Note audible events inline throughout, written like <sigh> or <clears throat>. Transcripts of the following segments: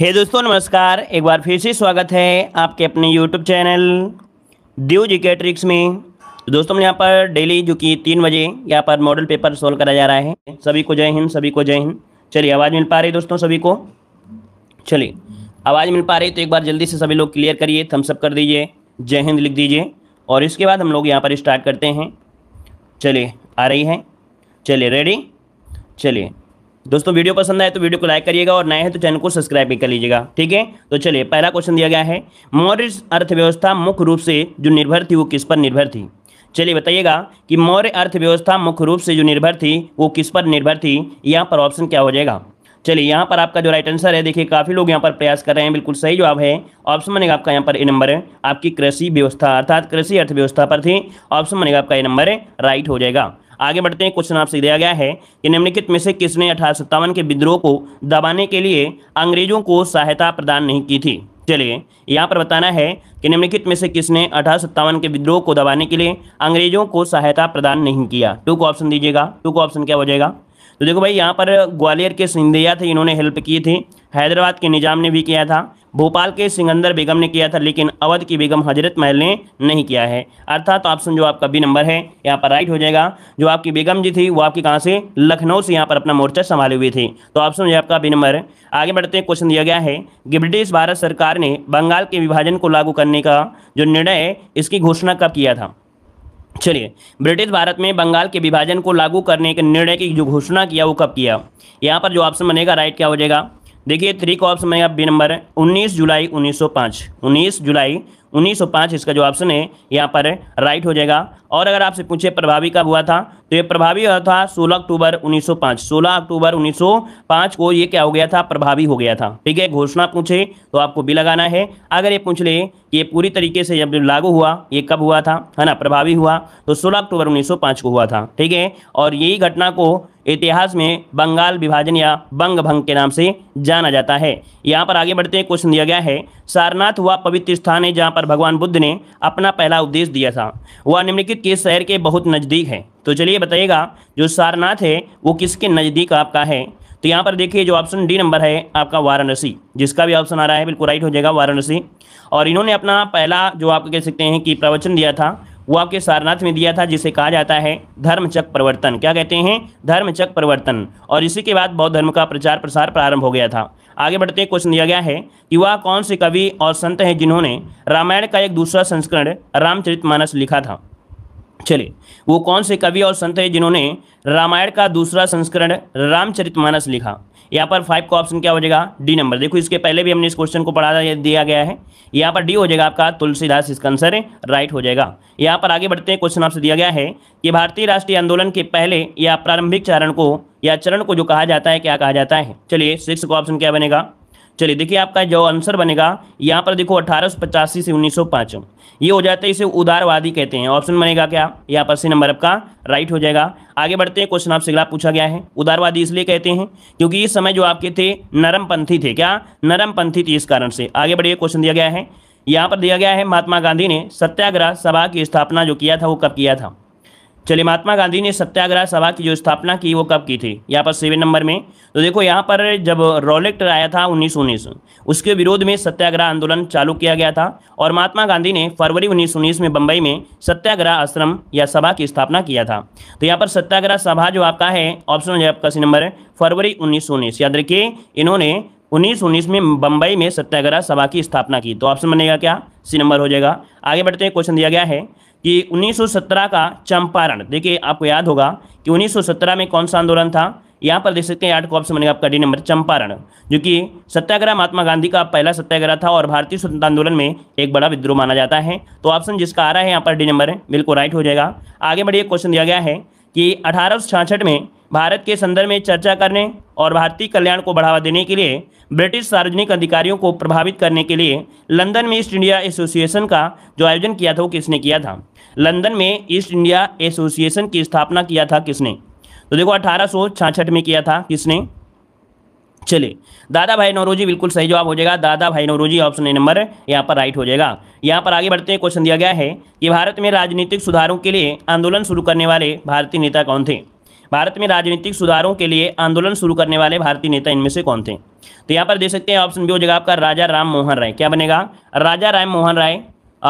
हे hey दोस्तों नमस्कार एक बार फिर से स्वागत है आपके अपने यूट्यूब चैनल दिव जी के ट्रिक्स में दोस्तों हम यहाँ पर डेली जो कि तीन बजे यहाँ पर मॉडल पेपर सोल्व करा जा रहा है सभी को जय हिंद सभी को जय हिंद चलिए आवाज़ मिल पा रही दोस्तों सभी को चलिए आवाज़ मिल पा रही तो एक बार जल्दी से सभी लोग क्लियर करिए थम्सअप कर दीजिए जय हिंद लिख दीजिए और इसके बाद हम लोग यहाँ पर स्टार्ट करते हैं चलिए आ रही है चलिए रेडी चलिए दोस्तों वीडियो पसंद आए तो वीडियो को लाइक करिएगा और नए हैं तो चैनल को सब्सक्राइब भी कर लीजिएगा ठीक है तो चलिए पहला क्वेश्चन दिया गया है मौर्य अर्थव्यवस्था मुख्य रूप से जो निर्भर थी वो किस पर निर्भर थी चलिए बताइएगा कि मौर्य अर्थव्यवस्था मुख्य रूप से जो निर्भर थी वो किस पर निर्भर थी यहाँ पर ऑप्शन क्या हो जाएगा चलिए यहाँ पर आपका जो राइट आंसर है देखिए काफ़ी लोग यहाँ पर प्रयास कर रहे हैं बिल्कुल सही जवाब है ऑप्शन बनेगा आपका यहाँ पर ए नंबर है आपकी कृषि व्यवस्था अर्थात कृषि अर्थव्यवस्था पर थी ऑप्शन बनेगा आपका ए नंबर राइट हो जाएगा आगे बढ़ते हैं क्वेश्चन आपसे दिया गया है कि निम्नलिखित में से किसने अठारह के विद्रोह को दबाने के लिए अंग्रेजों को सहायता प्रदान नहीं की थी चलिए यहाँ पर बताना है कि निम्नलिखित में से किसने अठारह के विद्रोह को दबाने के लिए अंग्रेजों को सहायता प्रदान नहीं किया टू को ऑप्शन दीजिएगा टू को ऑप्शन क्या हो जाएगा तो देखो भाई यहाँ पर ग्वालियर के सिंधिया थे इन्होंने हेल्प की थी हैदराबाद के निजाम ने भी किया था भोपाल के सिंगंदर बेगम ने किया था लेकिन अवध की बेगम हजरत महल ने नहीं किया है अर्थात ऑप्शन जो आपका बी नंबर है यहाँ पर राइट हो जाएगा जो आपकी बेगम जी थी वो आपकी कहाँ से लखनऊ से यहाँ पर अपना मोर्चा संभाले हुए थे तो ऑप्शन जो आपका बी नंबर आगे बढ़ते हैं क्वेश्चन दिया गया है कि ब्रिटिश भारत सरकार ने बंगाल के विभाजन को लागू करने का जो निर्णय है इसकी घोषणा कब किया था चलिए ब्रिटिश भारत में बंगाल के विभाजन को लागू करने के निर्णय की जो घोषणा किया वो कब किया यहाँ पर जो ऑप्शन बनेगा राइट क्या हो जाएगा देखिए थ्री का ऑप्शन बनेगा बी नंबर है उन्नीस जुलाई 1905 19 जुलाई 1905 इसका जो ऑप्शन है यहाँ पर राइट हो जाएगा और अगर आपसे पूछे प्रभावी कब हुआ था तो ये प्रभावी हुआ था 16 अक्टूबर 1905 16 अक्टूबर 1905 को ये क्या हो गया था प्रभावी हो गया था ठीक है घोषणा पूछे तो आपको भी लगाना है अगर ये पूछ ले कि ये पूरी तरीके से जब लागू हुआ ये कब हुआ था है ना प्रभावी हुआ तो 16 अक्टूबर 1905 को हुआ था ठीक है और यही घटना को इतिहास में बंगाल विभाजन या बंग भंग के नाम से जाना जाता है यहाँ पर आगे बढ़ते हैं क्वेश्चन दिया गया है सारनाथ हुआ पवित्र स्थान है जहाँ पर भगवान बुद्ध ने अपना पहला उपदेश दिया था वह निम्नलिखित के शहर के बहुत नज़दीक है तो चलिए बताइएगा जो सारनाथ है वो किसके नज़दीक आपका है तो यहाँ पर देखिए जो ऑप्शन डी नंबर है आपका वाराणसी जिसका भी ऑप्शन आ रहा है बिल्कुल राइट हो जाएगा वाराणसी और इन्होंने अपना पहला जो आप कह सकते हैं कि प्रवचन दिया था वो आपके सारनाथ में दिया था जिसे कहा जाता है धर्मचक प्रवर्तन क्या कहते हैं धर्मचक प्रवर्तन और इसी के बाद बौद्ध धर्म का प्रचार प्रसार प्रारंभ हो गया था आगे बढ़ते क्वेश्चन दिया गया है कि वह कौन से कवि और संत हैं जिन्होंने रामायण का एक दूसरा संस्करण रामचरितमानस लिखा था चलिए वो कौन से कवि और संत है जिन्होंने रामायण का दूसरा संस्करण रामचरितमानस लिखा यहाँ पर फाइव का ऑप्शन क्या हो जाएगा डी नंबर देखो इसके पहले भी हमने इस क्वेश्चन को पढ़ा दिया गया है यहाँ पर डी हो जाएगा आपका तुलसीदास इसका आंसर राइट हो जाएगा यहाँ पर आगे बढ़ते हैं क्वेश्चन आपसे दिया गया है कि भारतीय राष्ट्रीय आंदोलन के पहले या प्रारंभिक चारण को या चरण को जो कहा जाता है क्या कहा जाता है चलिए सिक्स का ऑप्शन क्या बनेगा चलिए देखिए आपका जो आंसर बनेगा यहाँ पर देखो अठारह से उन्नीस ये हो जाता है इसे उदारवादी कहते हैं ऑप्शन बनेगा क्या यहाँ पर सी नंबर आपका राइट हो जाएगा आगे बढ़ते हैं क्वेश्चन आपसे अगला पूछा गया है उदारवादी इसलिए कहते हैं क्योंकि इस समय जो आपके थे नरमपंथी थे क्या नरमपंथी थे इस कारण से आगे बढ़िए क्वेश्चन दिया गया है यहाँ पर दिया गया है महात्मा गांधी ने सत्याग्रह सभा की स्थापना जो किया था वो कब किया था चलिए महात्मा गांधी ने सत्याग्रह सभा की जो स्थापना की वो कब की थी यहाँ पर सेवन नंबर में तो देखो यहाँ पर जब रॉलेक्ट आया था उन्नीस उन्नीस उसके विरोध में सत्याग्रह आंदोलन चालू किया गया था और महात्मा गांधी ने फरवरी उन्नीस उन्नीस में बम्बई में सत्याग्रह आश्रम या सभा की स्थापना किया था तो यहाँ पर सत्याग्रह सभा जो आपका है ऑप्शन है आपका सी नंबर फरवरी उन्नीस उन्नीस याद रखिए इन्होंने उन्नीस उन्नीस में बम्बई में सत्याग्रह सभा की स्थापना की तो ऑप्शन बनेगा क्या सी नंबर हो जाएगा आगे बढ़ते हैं क्वेश्चन दिया गया है कि 1917 का चंपारण देखिए आपको याद होगा कि 1917 में कौन सा आंदोलन था यहाँ पर देख सकते हैं आठ को ऑप्शन बनेगा आपका डी नंबर चंपारण जो कि सत्याग्रह महात्मा गांधी का पहला सत्याग्रह था और भारतीय स्वतंत्रता आंदोलन में एक बड़ा विद्रोह माना जाता है तो ऑप्शन जिसका आ रहा है यहाँ पर डी नंबर बिल्कुल राइट हो जाएगा आगे बढ़िए क्वेश्चन दिया गया है कि अठारह में भारत के संदर्भ में चर्चा करने और भारतीय कल्याण को बढ़ावा देने के लिए ब्रिटिश सार्वजनिक अधिकारियों को प्रभावित करने के लिए लंदन में ईस्ट इंडिया एसोसिएशन का जो आयोजन किया था वो किसने किया था लंदन में ईस्ट इंडिया एसोसिएशन की स्थापना किया था किसने तो देखो अठारह में किया था किसने चले दादा भाई नौरोजी बिल्कुल सही जवाब हो जाएगा दादा भाई नौरोजी ऑप्शन नंबर यहाँ पर राइट हो जाएगा यहाँ पर आगे बढ़ते हैं क्वेश्चन दिया गया है कि भारत में राजनीतिक सुधारों के लिए आंदोलन शुरू करने वाले भारतीय नेता कौन थे भारत में राजनीतिक सुधारों के लिए आंदोलन शुरू करने वाले भारतीय नेता इनमें से कौन थे तो यहाँ पर देख सकते हैं ऑप्शन बी हो जाएगा आपका राजा राम मोहन राय क्या बनेगा राजा राम मोहन राय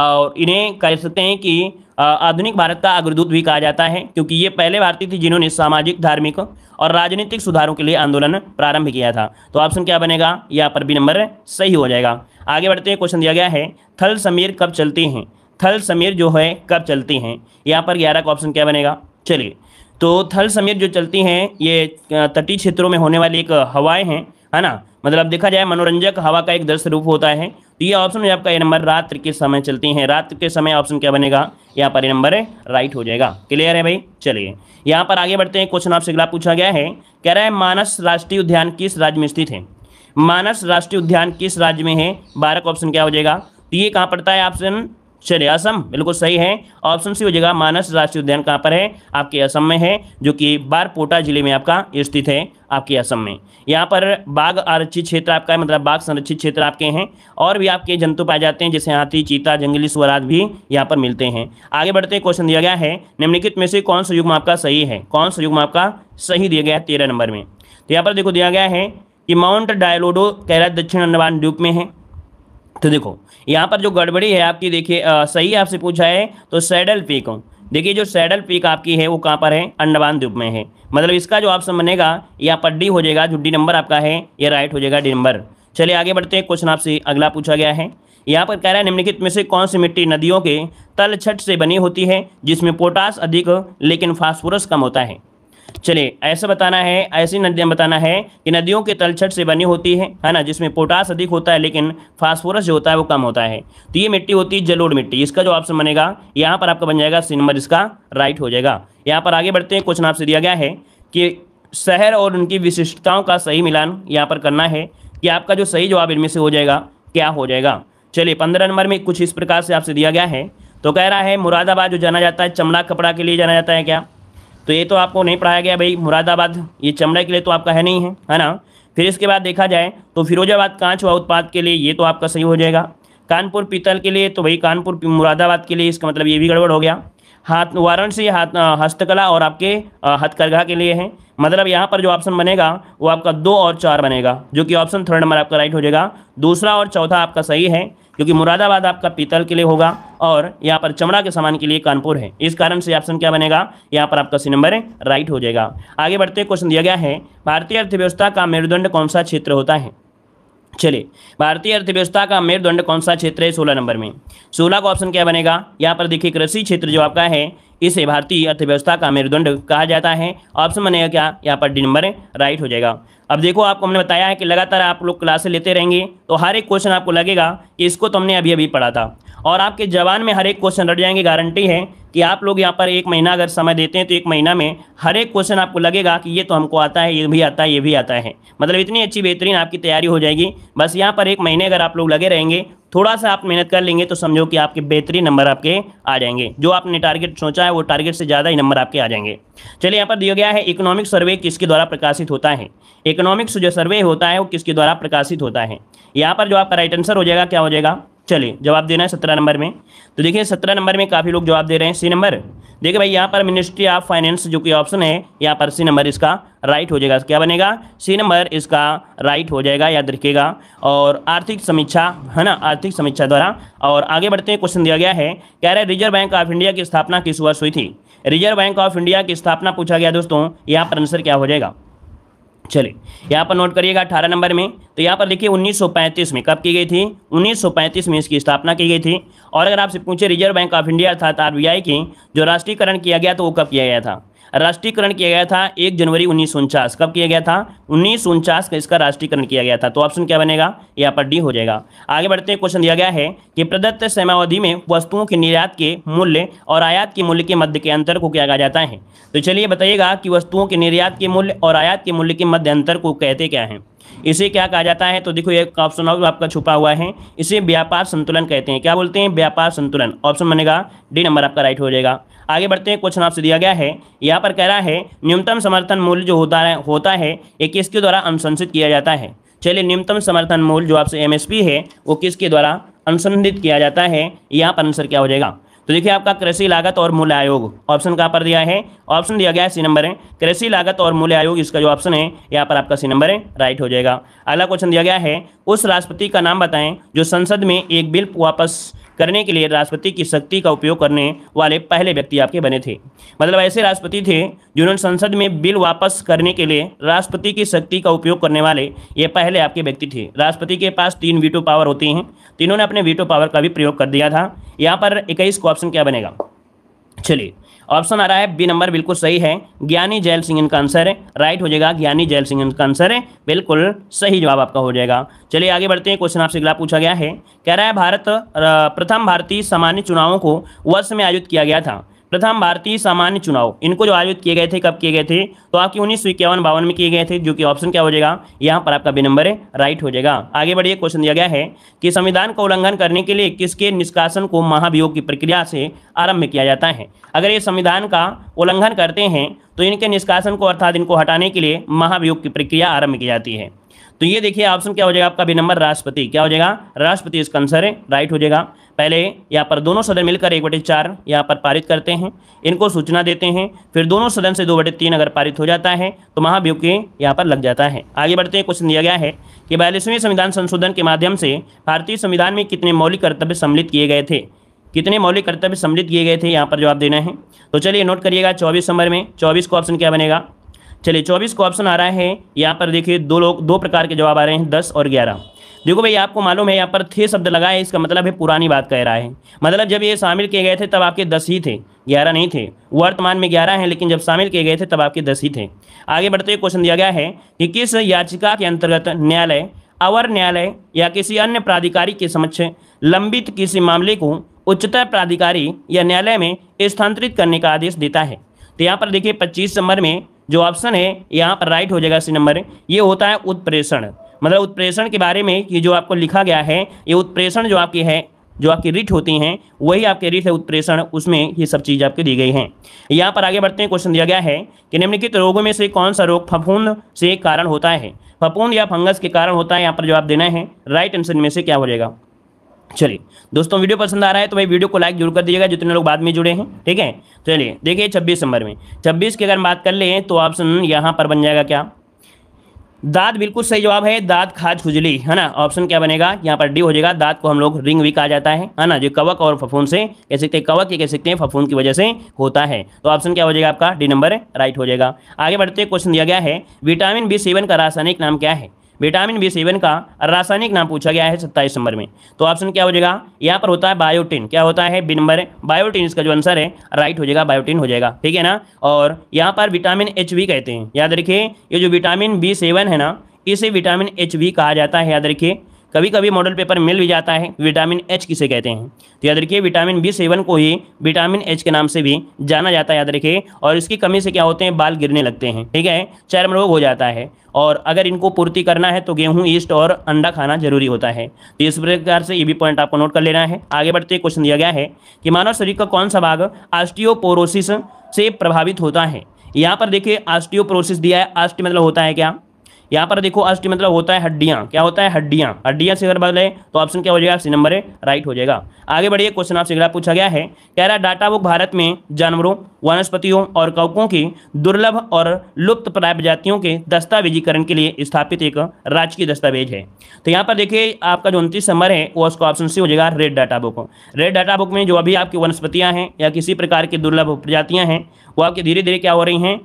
और इन्हें कह सकते हैं कि आधुनिक भारत का अग्रदूत भी कहा जाता है क्योंकि ये पहले भारतीय थे जिन्होंने सामाजिक धार्मिक और राजनीतिक सुधारों के लिए आंदोलन प्रारंभ किया था तो ऑप्शन क्या बनेगा यहाँ पर भी नंबर सही हो जाएगा आगे बढ़ते हैं क्वेश्चन दिया गया है थल समीर कब चलते हैं थल समीर जो है कब चलते हैं यहाँ पर ग्यारह का ऑप्शन क्या बनेगा चलिए तो थल समेत जो चलती हैं ये तटीय क्षेत्रों में होने वाली एक हवाएं हैं है ना मतलब देखा जाए मनोरंजक हवा का एक दृश्य रूप होता है तो ये ऑप्शन में आपका ये नंबर रात्र के समय चलती हैं रात्र के समय ऑप्शन क्या बनेगा यहाँ पर ये नंबर राइट हो जाएगा क्लियर है भाई चलिए यहाँ पर आगे बढ़ते हैं क्वेश्चन आपसे अगला पूछा गया है कह रहा है मानस राष्ट्रीय उद्यान किस राज्य में स्थित है मानस राष्ट्रीय उद्यान किस राज्य में है बारह का ऑप्शन क्या हो जाएगा तो ये कहाँ पड़ता है ऑप्शन चलिए असम बिल्कुल सही है ऑप्शन सी हो जाएगा मानस राष्ट्रीय उद्यान कहाँ पर है आपके असम में है जो कि बारपोटा जिले में आपका स्थित है आपके असम में यहाँ पर बाघ आरक्षित क्षेत्र आपका है मतलब बाघ संरक्षित क्षेत्र आपके हैं और भी आपके जंतु पाए जाते हैं जैसे हाथी चीता जंगली स्वराज भी यहाँ पर मिलते हैं आगे बढ़ते हैं क्वेश्चन दिया गया है निम्नलिखित में से कौन सा युग्म आपका सही है कौन सा युग्म आपका सही दिया गया है तेरह नंबर में तो यहाँ पर देखो दिया गया है कि माउंट डायलोडो कैरा दक्षिण अंडमान द्वीप में है तो देखो यहाँ पर जो गड़बड़ी है आपकी देखिए सही आपसे पूछा है तो सैडल पीक देखिए जो सैडल पीक आपकी है वो कहाँ पर है अंडमान द्वीप में है मतलब इसका जो ऑप्शन बनेगा यहाँ पर डी हो जाएगा जो डी नंबर आपका है ये राइट हो जाएगा डी नंबर चलिए आगे बढ़ते हैं क्वेश्चन आपसे अगला पूछा गया है यहाँ पर कह रहा है निम्नलिखित में से कौन सी मिट्टी नदियों के तलछट से बनी होती है जिसमें पोटास अधिक लेकिन फास्फोरस कम होता है चलिए ऐसा बताना है ऐसी नदियां बताना है कि नदियों के तलछट से बनी होती है है ना जिसमें पोटास अधिक होता है लेकिन फास्फोरस जो होता है वो कम होता है तो ये मिट्टी होती है जलोड़ मिट्टी इसका जो ऑप्शन बनेगा यहाँ पर आपका बन जाएगा सी नंबर इसका राइट हो जाएगा यहाँ पर आगे बढ़ते हैं क्वेश्चन आपसे दिया गया है कि शहर और उनकी विशिष्टताओं का सही मिलान यहाँ पर करना है कि आपका जो सही जवाब इनमें से हो जाएगा क्या हो जाएगा चलिए पंद्रह नंबर में कुछ इस प्रकार से आपसे दिया गया है तो कह रहा है मुरादाबाद जो जाना जाता है चमड़ा कपड़ा के लिए जाना जाता है क्या तो ये तो आपको नहीं पढ़ाया गया भाई मुरादाबाद ये चमड़े के लिए तो आपका है नहीं है है ना फिर इसके बाद देखा जाए तो फिरोजाबाद कांच व उत्पाद के लिए ये तो आपका सही हो जाएगा कानपुर पीतल के लिए तो भाई कानपुर मुरादाबाद के लिए इसका मतलब ये भी गड़बड़ हो गया हाथ वाराणसी हाथ हस्तकला और आपके हथकरघा के लिए है मतलब यहाँ पर जो ऑप्शन बनेगा वो आपका दो और चार बनेगा जो कि ऑप्शन थर्ड नंबर आपका राइट हो जाएगा दूसरा और चौथा आपका सही है क्योंकि मुरादाबाद आपका पीतल के लिए होगा और यहाँ पर चमड़ा के सामान के लिए कानपुर है इस कारण से ऑप्शन क्या बनेगा यहाँ पर आपका सी नंबर राइट हो जाएगा आगे बढ़ते क्वेश्चन दिया गया है भारतीय अर्थव्यवस्था का मेरुदंड कौन सा क्षेत्र होता है चलिए भारतीय अर्थव्यवस्था का मेरुदंड कौन सा क्षेत्र है सोलह नंबर में सोलह का ऑप्शन क्या बनेगा यहाँ पर देखिए कृषि क्षेत्र जो आपका है इसे भारतीय अर्थव्यवस्था का मेरुदंड कहा जाता है ऑप्शन बनेगा क्या यहाँ पर डी नंबर राइट हो जाएगा अब देखो आपको हमने बताया है कि लगातार आप लोग क्लासे लेते रहेंगे तो हर एक क्वेश्चन आपको लगेगा कि इसको तो हमने अभी अभी पढ़ा था और आपके जवान में हर एक क्वेश्चन रट जाएंगे गारंटी है कि आप लोग यहाँ पर एक महीना अगर समय देते हैं तो एक महीना में हर एक क्वेश्चन आपको लगेगा कि ये तो हमको आता है ये भी आता है ये भी आता है मतलब इतनी अच्छी बेहतरीन आपकी तैयारी हो जाएगी बस यहाँ पर एक महीने अगर आप लोग लगे रहेंगे थोड़ा सा आप मेहनत कर लेंगे तो समझो कि आपके बेहतरीन नंबर आपके आ जाएंगे जो आपने टारगेट सोचा है वो टारगेट से ज़्यादा ही नंबर आपके आ जाएंगे चलिए यहाँ पर दिया गया है इकोनॉमिक सर्वे किसके द्वारा प्रकाशित होता है इकोनॉमिक्स जो सर्वे होता है वो किसके द्वारा प्रकाशित होता है यहाँ पर जो आपका राइट आंसर हो जाएगा क्या हो जाएगा चलिए जवाब देना है सत्रह नंबर में तो देखिए सत्रह नंबर में काफ़ी लोग जवाब दे रहे हैं सी नंबर देखिए भाई यहाँ पर मिनिस्ट्री ऑफ फाइनेंस जो कि ऑप्शन है यहाँ पर सी नंबर इसका राइट हो जाएगा क्या बनेगा सी नंबर इसका राइट हो जाएगा याद रखिएगा और आर्थिक समीक्षा है ना आर्थिक समीक्षा द्वारा और आगे बढ़ते हैं क्वेश्चन दिया गया है कह रहा हैं रिजर्व बैंक ऑफ इंडिया की स्थापना किस वर्ष हुई थी रिजर्व बैंक ऑफ इंडिया की स्थापना पूछा गया दोस्तों यहाँ पर आंसर क्या हो जाएगा चलिए यहाँ पर नोट करिएगा अठारह नंबर में तो यहाँ पर देखिए 1935 में कब की गई थी 1935 में इसकी स्थापना की गई थी और अगर आपसे पूछे रिजर्व बैंक ऑफ इंडिया अर्थात आर की जो राष्ट्रीयकरण किया गया तो वो कब किया गया था राष्ट्रीयकरण किया गया था एक जनवरी उन्नीस कब किया गया था उन्नीस का इसका राष्ट्रीयकरण किया गया था तो ऑप्शन क्या बनेगा यहाँ पर डी हो जाएगा आगे बढ़ते हैं क्वेश्चन दिया गया है कि प्रदत्त समयावधि में वस्तुओं के निर्यात के मूल्य और आयात के मूल्य के मध्य के अंतर को क्या कहा जाता है तो चलिए बताइएगा कि वस्तुओं के निर्यात के मूल्य और आयात के मूल्य के मध्य अंतर को कहते क्या है इसे क्या कहा जाता है तो देखो ये ऑप्शन आपका छुपा हुआ है इसे व्यापार संतुलन कहते हैं क्या बोलते हैं व्यापार संतुलन ऑप्शन बनेगा डी नंबर आपका राइट हो जाएगा आगे बढ़ते हैं क्वेश्चन आपसे दिया गया है यहाँ पर कह रहा है न्यूनतम समर्थन मूल्य जो होता है होता है ये किसके द्वारा अनुशंसित किया जाता है चलिए न्यूनतम समर्थन मूल्य जो आपसे एम है वो किसके द्वारा अनुसंधित किया जाता है यहाँ पर आंसर क्या हो जाएगा तो देखिए आपका कृषि लागत और मूल्य आयोग ऑप्शन कहाँ पर दिया है ऑप्शन दिया गया है सी नंबर है कृषि लागत और मूल्य आयोग इसका जो ऑप्शन है यहाँ पर आपका सी नंबर है राइट हो जाएगा अगला क्वेश्चन दिया गया है उस राष्ट्रपति का नाम बताएं जो संसद में एक बिल वापस करने के लिए राष्ट्रपति की शक्ति का उपयोग करने वाले पहले व्यक्ति आपके बने थे मतलब ऐसे राष्ट्रपति थे जिन्होंने संसद में बिल वापस करने के लिए राष्ट्रपति की शक्ति का उपयोग करने वाले ये पहले आपके व्यक्ति थे राष्ट्रपति के पास तीन वीटो पावर होती हैं तीनों ने अपने वीटो पावर का भी प्रयोग कर दिया था यहाँ पर इक्कीस का ऑप्शन क्या बनेगा चलिए ऑप्शन आ रहा है बी नंबर बिल्कुल सही है ज्ञानी जैल सिंह इनका आंसर है राइट हो जाएगा ज्ञानी जैल सिंह इनका आंसर है बिल्कुल सही जवाब आपका हो जाएगा चलिए आगे बढ़ते हैं क्वेश्चन आपसे अगला पूछा गया है कह रहा है भारत प्रथम भारतीय सामान्य चुनावों को वर्ष में आयोजित किया गया था प्रथम भारतीय सामान्य चुनाव इनको जो आयोजित किए गए थे कब किए गए थे तो आपके उन्नीस सौ इक्यावन बावन में किए गए थे जो कि ऑप्शन क्या हो जाएगा यहाँ पर आपका बी नंबर है राइट हो जाएगा आगे बढ़िए क्वेश्चन दिया गया है कि संविधान का उल्लंघन करने के लिए किसके निष्कासन को महाभियोग की प्रक्रिया से आरंभ किया जाता है अगर ये संविधान का उल्लंघन करते हैं तो इनके निष्कासन को अर्थात इनको हटाने के लिए महाभियोग की प्रक्रिया आरंभ की जाती है तो ये देखिए ऑप्शन क्या हो जाएगा आपका बी नंबर राष्ट्रपति क्या हो जाएगा राष्ट्रपति इसका आंसर है राइट हो जाएगा पहले यहाँ पर दोनों सदन मिलकर एक बटे चार यहाँ पर पारित करते हैं इनको सूचना देते हैं फिर दोनों सदन से दो बटे तीन अगर पारित हो जाता है तो महाभियोग के यहाँ पर लग जाता है आगे बढ़ते हैं क्वेश्चन दिया गया है कि बयालीसवें संविधान संशोधन के माध्यम से भारतीय संविधान में कितने मौलिक कर्तव्य सम्मिलित किए गए थे कितने मौलिक कर्तव्य सम्मिलित किए गए थे यहाँ पर जवाब देना है तो चलिए नोट करिएगा चौबीस नंबर में चौबीस को ऑप्शन क्या बनेगा चलिए चौबीस को ऑप्शन आ रहा है यहाँ पर देखिए दो लोग दो प्रकार के जवाब आ रहे हैं दस और ग्यारह देखो भाई आपको मालूम है यहाँ पर थे शब्द लगा है इसका मतलब है पुरानी बात कह रहा है मतलब जब ये शामिल किए गए थे तब आपके दस ही थे ग्यारह नहीं थे वर्तमान में ग्यारह हैं लेकिन जब शामिल किए गए थे तब आपके दस ही थे आगे बढ़ते हुए क्वेश्चन दिया गया है कि किस याचिका के अंतर्गत न्यायालय अवर न्यायालय या किसी अन्य प्राधिकारी के समक्ष लंबित किसी मामले को उच्चतर प्राधिकारी या न्यायालय में स्थानांतरित करने का आदेश देता है तो यहाँ पर देखिए पच्चीस नंबर में जो ऑप्शन है यहाँ पर राइट हो जाएगा सी नंबर ये होता है उत्प्रेषण मतलब उत्प्रेषण के बारे में ये जो आपको लिखा गया है ये उत्प्रेषण जो आपकी है जो आपकी रिट होती हैं वही आपके रिट है उत्प्रेषण उसमें ये सब चीज़ आपके दी गई हैं यहाँ पर आगे बढ़ते हैं क्वेश्चन दिया गया है कि निम्नलिखित रोगों में से कौन सा रोग फफूंद से कारण होता है फफूंद या फंगस के कारण होता है यहाँ पर जवाब देना है राइट आंसर में से क्या हो जाएगा चलिए दोस्तों वीडियो पसंद आ रहा है तो भाई वीडियो को लाइक जरूर कर दीजिएगा जितने लोग बाद में जुड़े हैं ठीक है चलिए देखिए छब्बीस नंबर में छब्बीस की अगर बात कर लें तो ऑप्शन यहाँ पर बन जाएगा क्या दाद बिल्कुल सही जवाब है दाद खाज खुजली है ना ऑप्शन क्या बनेगा यहाँ पर डी हो जाएगा दाद को हम लोग रिंग भी कहा जाता है है ना जो कवक और फफून से कह सकते हैं कवक ये कह सकते हैं फफून की वजह से होता है तो ऑप्शन क्या हो जाएगा आपका डी नंबर राइट हो जाएगा आगे बढ़ते क्वेश्चन दिया गया है विटामिन बी सेवन का रासायनिक नाम क्या है विटामिन बी सेवन का रासायनिक नाम पूछा गया है सत्ताईस नंबर में तो ऑप्शन क्या हो जाएगा यहाँ पर होता है बायोटिन क्या होता है बी नंबर बायोटिन इसका जो आंसर है राइट हो जाएगा बायोटिन हो जाएगा ठीक है ना और यहाँ पर विटामिन एच कहते हैं याद रखिए ये जो विटामिन बी सेवन है ना इसे विटामिन एच कहा जाता है याद रखिए कभी कभी मॉडल पेपर मिल भी जाता है विटामिन एच किसे कहते हैं तो याद रखिए विटामिन बी सेवन को ही विटामिन एच के नाम से भी जाना जाता है याद रखिए और इसकी कमी से क्या होते हैं बाल गिरने लगते हैं ठीक है चर्म रोग हो जाता है और अगर इनको पूर्ति करना है तो गेहूं ईस्ट और अंडा खाना जरूरी होता है तो इस प्रकार से ये भी पॉइंट आपको नोट कर लेना है आगे बढ़ते क्वेश्चन दिया गया है कि मानव शरीर का कौन सा भाग आस्टियोपोरोसिस से प्रभावित होता है यहाँ पर देखिए आस्टियोपोरोसिस दिया है आस्टी मतलब होता है क्या यहाँ पर देखो अष्ट मतलब होता है हड्डियाँ क्या होता है हड्डियाँ हड्डियाँ से अगर बदले तो ऑप्शन क्या हो जाएगा सी नंबर है राइट हो जाएगा आगे बढ़िए क्वेश्चन आपसे अगला पूछा गया है कह रहा है डाटा बुक भारत में जानवरों वनस्पतियों और कवकों की दुर्लभ और लुप्त प्राय प्रजातियों के दस्तावेजीकरण के लिए स्थापित एक राजकीय दस्तावेज है तो यहाँ पर देखिए आपका जो उनतीस नंबर है वो उसका ऑप्शन सी हो जाएगा red data book red data book में जो अभी आपकी वनस्पतियाँ हैं या किसी प्रकार की दुर्लभ प्रजातियाँ हैं वो आपकी धीरे धीरे क्या हो रही हैं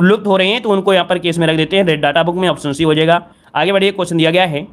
लुप्त हो रहे हैं तो उनको यहाँ पर केस में रख देते हैं रेड डाटा बुक में ऑप्शन सी हो जाएगा आगे बढ़िए क्वेश्चन दिया गया है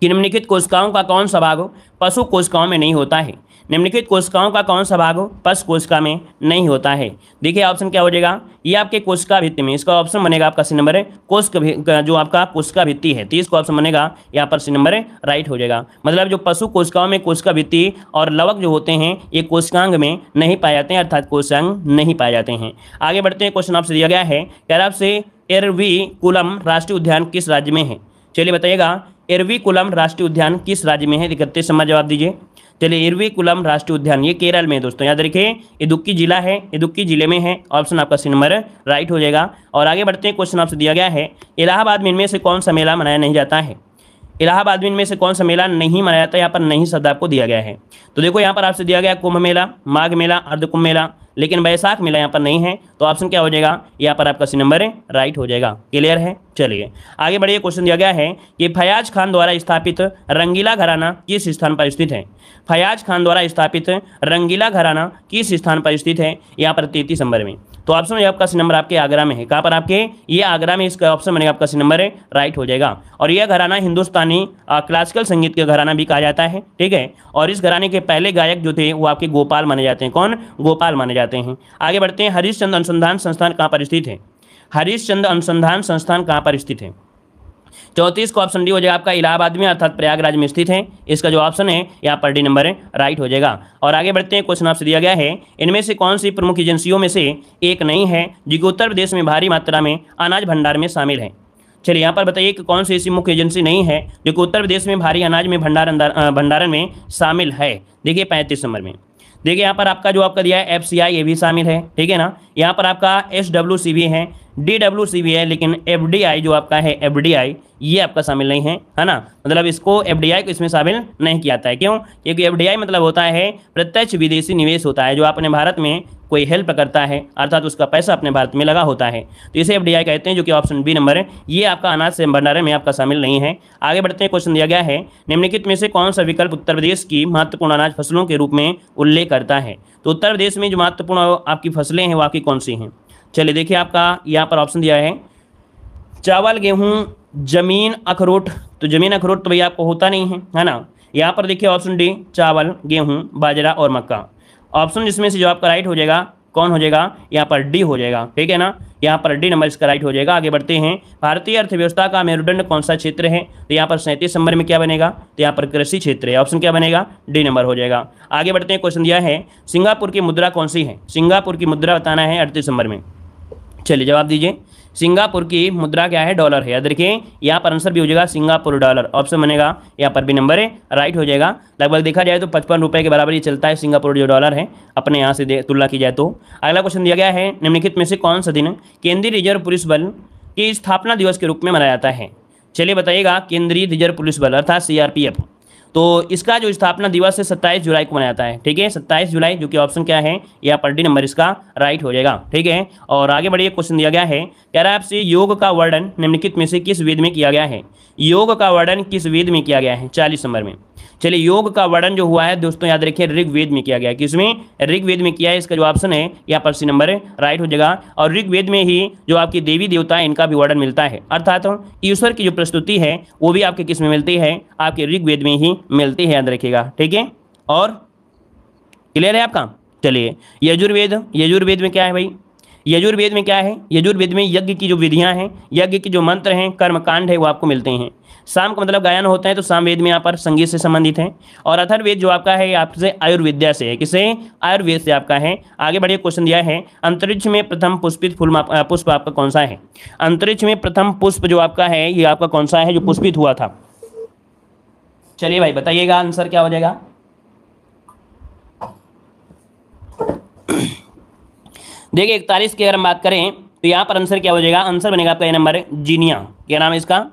कि निम्नलिखित कोशिकाओं का कौन सा भाग पशु कोशिकाओं में नहीं होता है निम्नलिखित कोशिकाओं का कौन सा भाग पश कोशिका में नहीं होता है देखिए ऑप्शन क्या हो जाएगा ये आपके कोशिका भित्ति में इसका ऑप्शन बनेगा आपका सी नंबर है जो आपका कोशिका भित्ति है तीस को ऑप्शन बनेगा यहाँ पर सी नंबर राइट हो जाएगा मतलब जो पशु कोशिकाओं में कोशिका भित्ति और लवक जो होते हैं ये कोशिकांग में नहीं पाए जाते हैं अर्थात कोशिकांग नहीं पाए जाते हैं आगे बढ़ते हैं क्वेश्चन आपसे दिया गया है कह आपसे एरवी कुलम राष्ट्रीय उद्यान किस राज्य में है चलिए बताइएगा कुलम राष्ट्रीय उद्यान किस राज्य में है इकतीस समय जवाब दीजिए चलिए इरविकुलम राष्ट्रीय उद्यान ये केरल में है दोस्तों याद रखिए इदुक्की जिला है इदुक्की जिले में है ऑप्शन आपका सी नंबर राइट हो जाएगा और आगे बढ़ते हैं क्वेश्चन आपसे दिया गया है इलाहाबाद में इनमें से कौन सा मेला मनाया नहीं जाता है इलाहाबाद में इनमें से कौन सा मेला नहीं मनाया जाता यहाँ पर नहीं शब्द आपको दिया गया है तो देखो यहाँ पर आपसे दिया गया कुंभ मेला माघ मेला अर्ध कुंभ मेला लेकिन बैसाख मेला यहाँ पर नहीं है तो ऑप्शन क्या हो जाएगा यहाँ पर आपका सी नंबर है राइट हो जाएगा क्लियर है चलिए आगे बढ़िए क्वेश्चन दिया गया है कि फयाज खान द्वारा स्थापित रंगीला घराना किस स्थान पर स्थित है फयाज खान द्वारा स्थापित रंगीला घराना किस स्थान पर स्थित है यहाँ पर तैतीस नंबर में तो ऑप्शन में आपका नंबर आपके आगरा में है कहाँ पर आपके ये आगरा में इसका ऑप्शन बनेगा आपका नंबर है राइट हो जाएगा और यह घराना हिंदुस्तानी क्लासिकल संगीत के घराना भी कहा जाता है ठीक है और इस घराने के पहले गायक जो थे वो आपके गोपाल माने जाते हैं कौन गोपाल माने जाते हैं आगे बढ़ते हैं हरीश चंद्र अनुसंधान संस्थान कहाँ पर स्थित है हरीश चंद्र अनुसंधान संस्थान कहाँ पर स्थित है चौंतीस को ऑप्शन डी हो जाएगा आपका इलाहाबाद में अर्थात प्रयागराज में स्थित है इसका जो ऑप्शन है यहाँ पर डी नंबर है राइट हो जाएगा और आगे बढ़ते हैं क्वेश्चन आपसे दिया गया है इनमें से कौन सी प्रमुख एजेंसियों में से एक नहीं है जो कि उत्तर प्रदेश में भारी मात्रा में अनाज भंडार में शामिल है चलिए यहाँ पर बताइए कि कौन सी ऐसी मुख्य एजेंसी नहीं है जो कि उत्तर प्रदेश में भारी अनाज में भंडारण भंडारण में शामिल है देखिए पैंतीस नंबर में देखिए यहाँ पर आपका जो आपका दिया है एफ ये भी शामिल है ठीक है ना यहाँ पर आपका एस भी है डी डब्ल्यू सी भी है लेकिन एफ डी आई जो आपका है एफ डी आई ये आपका शामिल नहीं है है ना मतलब इसको एफ डी आई को इसमें शामिल नहीं किया जाता है क्यों क्योंकि एफ डी आई मतलब होता है प्रत्यक्ष विदेशी निवेश होता है जो अपने भारत में कोई हेल्प करता है अर्थात उसका पैसा अपने भारत में लगा होता है तो इसे एफ डी आई कहते हैं जो कि ऑप्शन बी नंबर है ये आपका अनाज से भंडारण में आपका शामिल नहीं है आगे बढ़ते हैं क्वेश्चन दिया गया है निम्नलिखित में से कौन सा विकल्प उत्तर प्रदेश की महत्वपूर्ण अनाज फसलों के रूप में उल्लेख करता है तो उत्तर प्रदेश में जो महत्वपूर्ण आपकी फसलें हैं वो आपकी कौन सी हैं चलिए देखिए आपका यहाँ पर ऑप्शन दिया है चावल गेहूँ जमीन अखरोट तो जमीन अखरोट तो भैया आपको होता नहीं है है ना यहाँ पर देखिए ऑप्शन डी चावल गेहूँ बाजरा और मक्का ऑप्शन जिसमें से जो आपका राइट हो जाएगा कौन हो जाएगा यहाँ पर डी हो जाएगा ठीक है ना यहाँ पर डी नंबर इसका राइट हो जाएगा आगे बढ़ते हैं भारतीय अर्थव्यवस्था का मेरुदंड कौन सा क्षेत्र है तो यहाँ पर सैंतीस नंबर में क्या बनेगा तो यहाँ पर कृषि क्षेत्र है ऑप्शन क्या बनेगा डी नंबर हो जाएगा आगे बढ़ते हैं क्वेश्चन दिया है सिंगापुर की मुद्रा कौन सी है सिंगापुर की मुद्रा बताना है अड़तीस नंबर में चलिए जवाब दीजिए सिंगापुर की मुद्रा क्या है डॉलर है याद रखिए यहाँ पर आंसर भी हो जाएगा सिंगापुर डॉलर ऑप्शन बनेगा यहाँ पर भी नंबर है राइट हो जाएगा लगभग देखा जाए तो पचपन रुपये के बराबर ये चलता है सिंगापुर जो डॉलर है अपने यहाँ से तुलना की जाए तो अगला क्वेश्चन दिया गया है निम्नलिखित में से कौन सा दिन केंद्रीय रिजर्व पुलिस बल की स्थापना दिवस के रूप में मनाया जाता है चलिए बताइएगा केंद्रीय रिजर्व पुलिस बल अर्थात सीआरपीएफ तो इसका जो स्थापना दिवस है सत्ताईस जुलाई को मनाया जाता है ठीक है सत्ताईस जुलाई जो कि ऑप्शन क्या है या पर नंबर इसका राइट हो जाएगा ठीक है और आगे बढ़िए क्वेश्चन दिया गया है कह रहा है आपसे योग का वर्णन निम्नलिखित में से किस वेद में किया गया है योग का वर्णन किस वेद में किया गया है चालीस नंबर में चलिए योग का वर्णन जो हुआ है दोस्तों याद रखिए ऋग्वेद में किया गया कि इसमें ऋग्वेद में किया है इसका जो ऑप्शन है यहाँ पर सी नंबर राइट हो जाएगा और ऋग्वेद में ही जो आपकी देवी देवता है इनका भी वर्णन मिलता है अर्थात ईश्वर की जो प्रस्तुति है वो भी आपके किस में मिलती है आपके ऋग्वेद में ही मिलती है याद रखिएगा ठीक है और क्लियर है आपका चलिए यजुर्वेद यजुर्वेद में क्या है भाई यजुर्वेद में क्या है यजुर्वेद में यज्ञ की जो विधियां हैं यज्ञ के जो मंत्र हैं कर्मकांड है वो आपको मिलते हैं साम का मतलब गायन होता है तो सामवेद में यहाँ पर संगीत से संबंधित है और अथर्वेद जो आपका है आपसे आयुर्विद्या से है किसे आयुर्वेद से आपका है आगे बढ़िया क्वेश्चन दिया है अंतरिक्ष में प्रथम पुष्पित फूल पुष्प आपका कौन सा है अंतरिक्ष में प्रथम पुष्प जो आपका है ये आपका कौन सा है जो पुष्पित हुआ था चलिए भाई बताइएगा आंसर क्या हो जाएगा देखिए इकतालीस की अगर हम बात करें तो यहाँ पर आंसर क्या हो जाएगा आंसर बनेगा आपका नंबर जीनिया क्या नाम है इसका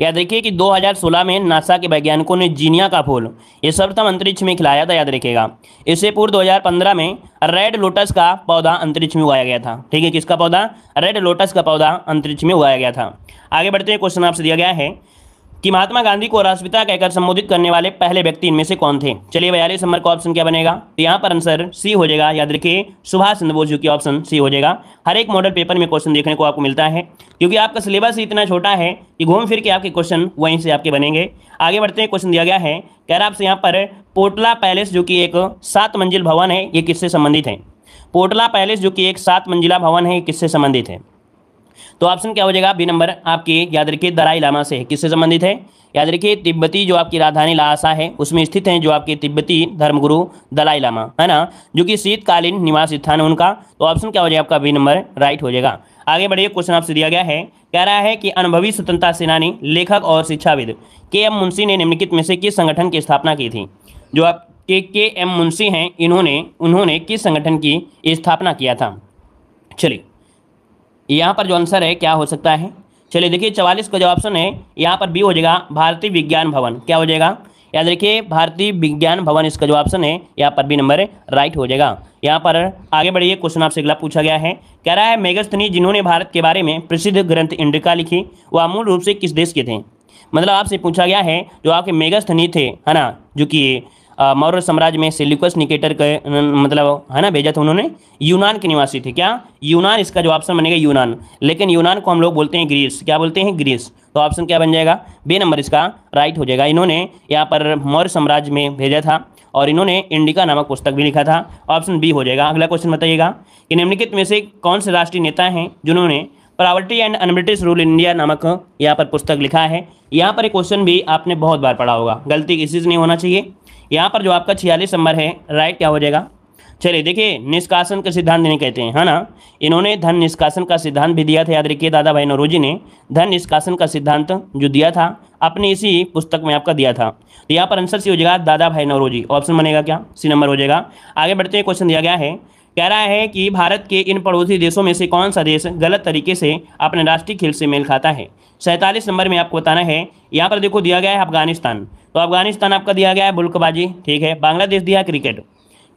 याद देखिए कि 2016 में नासा के वैज्ञानिकों ने जीनिया का फूल ये सर्वप्रथम अंतरिक्ष में खिलाया था याद रखिएगा इससे पूर्व 2015 में रेड लोटस का पौधा अंतरिक्ष में उगाया गया था ठीक है किसका पौधा रेड लोटस का पौधा अंतरिक्ष में उगाया गया था आगे बढ़ते हैं क्वेश्चन आपसे दिया गया है कि महात्मा गांधी को राष्ट्रपिता कहकर संबोधित करने वाले पहले व्यक्ति इनमें से कौन थे चलिए बयालीस नंबर का ऑप्शन क्या बनेगा तो यहाँ पर आंसर सी हो जाएगा याद रखिए सुभाष चंद्र बोस जी की ऑप्शन सी हो जाएगा हर एक मॉडल पेपर में क्वेश्चन देखने को आपको मिलता है क्योंकि आपका सिलेबस इतना छोटा है कि घूम फिर के आपके क्वेश्चन वहीं से आपके बनेंगे आगे बढ़ते हैं क्वेश्चन दिया गया है कह रहा आपसे यहाँ पर पोटला पैलेस जो कि एक सात मंजिल भवन है ये किससे संबंधित है पोटला पैलेस जो कि एक सात मंजिला भवन है किससे संबंधित है तो ऑप्शन क्या हो जाएगा बी नंबर आपके याद रखिए दराई लामा से किससे संबंधित है याद रखिए तिब्बती जो आपकी राजधानी लासा है उसमें स्थित हैं जो आपके तिब्बती धर्मगुरु दलाई लामा है ना जो कि शीतकालीन निवास स्थान है उनका तो ऑप्शन क्या हो जाएगा आपका बी नंबर राइट हो जाएगा आगे बढ़िए क्वेश्चन आपसे दिया गया है कह रहा है कि अनुभवी स्वतंत्रता सेनानी लेखक और शिक्षाविद के एम मुंशी ने निम्नलिखित में से किस संगठन की स्थापना की थी जो आप के के एम मुंशी हैं इन्होंने उन्होंने किस संगठन की स्थापना किया था चलिए यहाँ पर जो आंसर है क्या हो सकता है चलिए देखिए चवालीस का जो ऑप्शन है यहाँ पर बी हो जाएगा भारतीय विज्ञान भवन क्या हो जाएगा याद रखिए भारतीय विज्ञान भवन इसका जो ऑप्शन है यहाँ पर बी नंबर राइट हो जाएगा यहाँ पर आगे बढ़िए क्वेश्चन आपसे अगला पूछा गया है कह रहा है मेघस्थनी जिन्होंने भारत के बारे में प्रसिद्ध ग्रंथ इंडिका लिखी वह मूल रूप से किस देश के थे मतलब आपसे पूछा गया है जो आपके मेघस्थनी थे है ना जो कि मौर्य साम्राज्य में सिलिकस निकेटर के मतलब है ना भेजा था उन्होंने यूनान के निवासी थे क्या यूनान इसका जो ऑप्शन बनेगा यूनान लेकिन यूनान को हम लोग बोलते हैं ग्रीस क्या बोलते हैं ग्रीस तो ऑप्शन क्या बन जाएगा बे नंबर इसका राइट हो जाएगा इन्होंने यहाँ पर मौर्य साम्राज्य में भेजा था और इन्होंने इंडिका नामक पुस्तक भी लिखा था ऑप्शन बी हो जाएगा अगला क्वेश्चन बताइएगा कि निम्नलिखित में से कौन से राष्ट्रीय नेता हैं जिन्होंने poverty and unBritish rule India नामक यहाँ पर पुस्तक लिखा है यहाँ पर एक क्वेश्चन भी आपने बहुत बार पढ़ा होगा गलती किसी से नहीं होना चाहिए यहाँ पर जो आपका छियालीस नंबर है राइट क्या हो जाएगा चलिए देखिए निष्कासन का सिद्धांत जिन्हें कहते हैं है ना इन्होंने धन निष्कासन का सिद्धांत भी दिया था याद रखिए दादा भाई नौरोजी ने धन निष्कासन का सिद्धांत जो दिया था अपने इसी पुस्तक में आपका दिया था तो यहाँ पर आंसर सी हो जाएगा दादा भाई नौरोजी ऑप्शन बनेगा क्या सी नंबर हो जाएगा आगे बढ़ते हैं क्वेश्चन दिया गया है कह रहा है कि भारत के इन पड़ोसी देशों में से कौन सा देश गलत तरीके से अपने राष्ट्रीय खेल से मेल खाता है सैंतालीस नंबर में आपको बताना है यहाँ पर देखो दिया गया है अफगानिस्तान तो अफगानिस्तान आपका दिया गया है बुल्कबाजी ठीक है बांग्लादेश दिया क्रिकेट